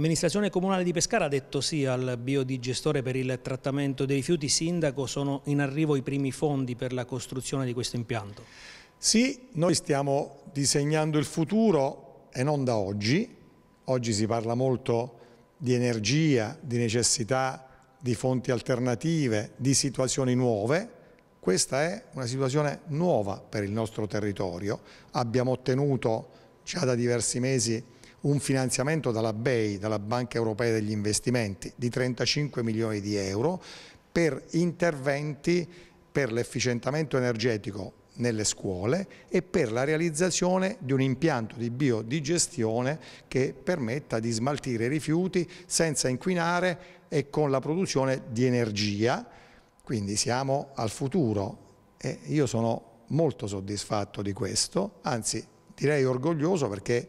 L'amministrazione comunale di Pescara ha detto sì al biodigestore per il trattamento dei rifiuti. Sindaco, sono in arrivo i primi fondi per la costruzione di questo impianto. Sì, noi stiamo disegnando il futuro e non da oggi. Oggi si parla molto di energia, di necessità di fonti alternative, di situazioni nuove. Questa è una situazione nuova per il nostro territorio. Abbiamo ottenuto già da diversi mesi un finanziamento dalla BEI, dalla Banca Europea degli Investimenti, di 35 milioni di euro per interventi per l'efficientamento energetico nelle scuole e per la realizzazione di un impianto di biodigestione che permetta di smaltire i rifiuti senza inquinare e con la produzione di energia, quindi siamo al futuro e io sono molto soddisfatto di questo, anzi direi orgoglioso perché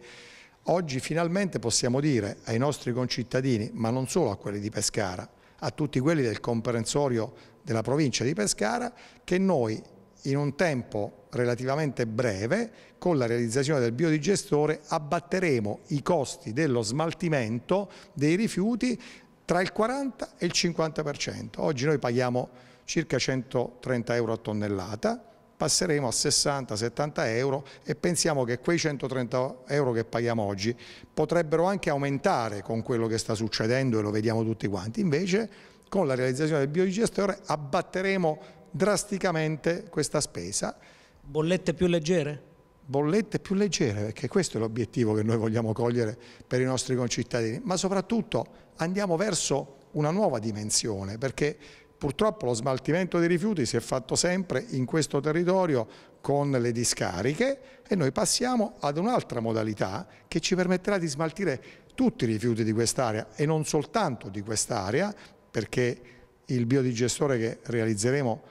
Oggi finalmente possiamo dire ai nostri concittadini, ma non solo a quelli di Pescara, a tutti quelli del comprensorio della provincia di Pescara, che noi in un tempo relativamente breve, con la realizzazione del biodigestore, abbatteremo i costi dello smaltimento dei rifiuti tra il 40 e il 50%. Oggi noi paghiamo circa 130 euro a tonnellata, passeremo a 60-70 euro e pensiamo che quei 130 euro che paghiamo oggi potrebbero anche aumentare con quello che sta succedendo e lo vediamo tutti quanti. Invece con la realizzazione del biodigestore abbatteremo drasticamente questa spesa. Bollette più leggere? bollette più leggere, perché questo è l'obiettivo che noi vogliamo cogliere per i nostri concittadini, ma soprattutto andiamo verso una nuova dimensione, perché Purtroppo lo smaltimento dei rifiuti si è fatto sempre in questo territorio con le discariche e noi passiamo ad un'altra modalità che ci permetterà di smaltire tutti i rifiuti di quest'area e non soltanto di quest'area perché il biodigestore che realizzeremo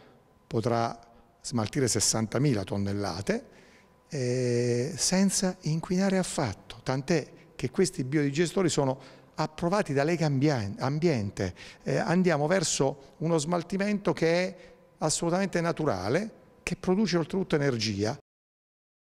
potrà smaltire 60.000 tonnellate eh, senza inquinare affatto, tant'è che questi biodigestori sono approvati da Lega Ambiente. Eh, andiamo verso uno smaltimento che è assolutamente naturale, che produce oltretutto energia